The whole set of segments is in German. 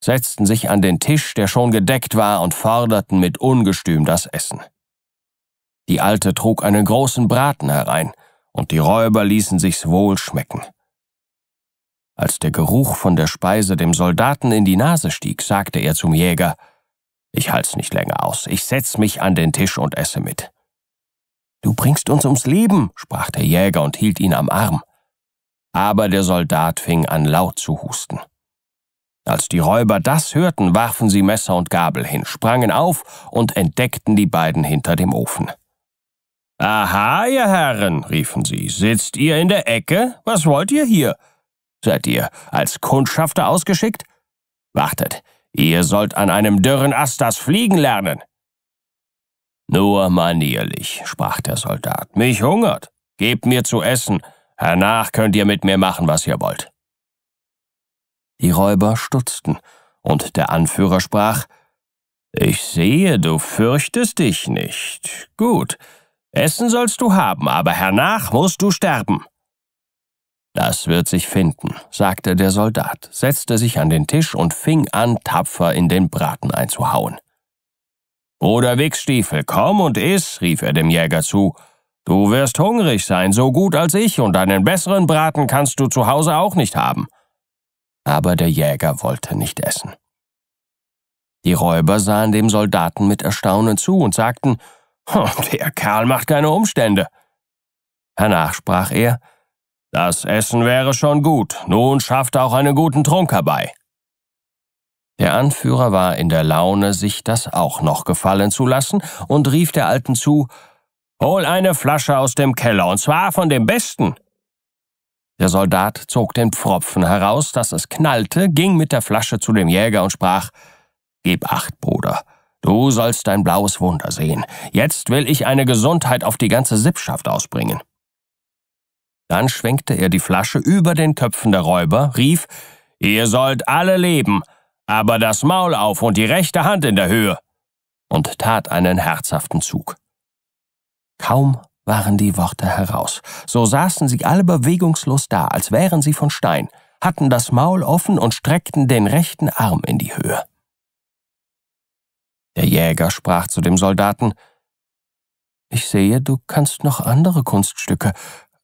setzten sich an den Tisch, der schon gedeckt war, und forderten mit Ungestüm das Essen. Die Alte trug einen großen Braten herein, und die Räuber ließen sich's wohl schmecken. Als der Geruch von der Speise dem Soldaten in die Nase stieg, sagte er zum Jäger, ich halt's nicht länger aus, ich setz mich an den Tisch und esse mit. Du bringst uns ums Leben, sprach der Jäger und hielt ihn am Arm. Aber der Soldat fing an laut zu husten. Als die Räuber das hörten, warfen sie Messer und Gabel hin, sprangen auf und entdeckten die beiden hinter dem Ofen. Aha, ihr Herren, riefen sie, sitzt ihr in der Ecke? Was wollt ihr hier? Seid ihr als Kundschafter ausgeschickt? Wartet, ihr sollt an einem dürren Ast das Fliegen lernen. Nur manierlich, sprach der Soldat, mich hungert. Gebt mir zu essen, hernach könnt ihr mit mir machen, was ihr wollt. Die Räuber stutzten, und der Anführer sprach Ich sehe, du fürchtest dich nicht. Gut, Essen sollst du haben, aber hernach musst du sterben. Das wird sich finden, sagte der Soldat, setzte sich an den Tisch und fing an, tapfer in den Braten einzuhauen. Bruder Wichsstiefel, komm und iss, rief er dem Jäger zu. Du wirst hungrig sein, so gut als ich, und einen besseren Braten kannst du zu Hause auch nicht haben aber der Jäger wollte nicht essen. Die Räuber sahen dem Soldaten mit Erstaunen zu und sagten, der Kerl macht keine Umstände. Hernach sprach er, das Essen wäre schon gut, nun schafft auch einen guten Trunk herbei. Der Anführer war in der Laune, sich das auch noch gefallen zu lassen, und rief der Alten zu Hol eine Flasche aus dem Keller, und zwar von dem Besten. Der Soldat zog den Pfropfen heraus, dass es knallte, ging mit der Flasche zu dem Jäger und sprach Gib acht, Bruder, du sollst dein blaues Wunder sehen. Jetzt will ich eine Gesundheit auf die ganze Sippschaft ausbringen. Dann schwenkte er die Flasche über den Köpfen der Räuber, rief Ihr sollt alle leben, aber das Maul auf und die rechte Hand in der Höhe, und tat einen herzhaften Zug. Kaum waren die Worte heraus. So saßen sie alle bewegungslos da, als wären sie von Stein, hatten das Maul offen und streckten den rechten Arm in die Höhe. Der Jäger sprach zu dem Soldaten Ich sehe, du kannst noch andere Kunststücke,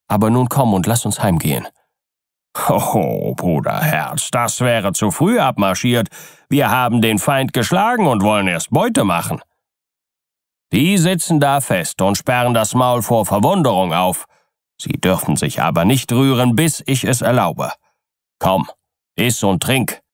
aber nun komm und lass uns heimgehen. Hoho, Bruderherz, das wäre zu früh abmarschiert. Wir haben den Feind geschlagen und wollen erst Beute machen. Die sitzen da fest und sperren das Maul vor Verwunderung auf. Sie dürfen sich aber nicht rühren, bis ich es erlaube. Komm, iss und trink.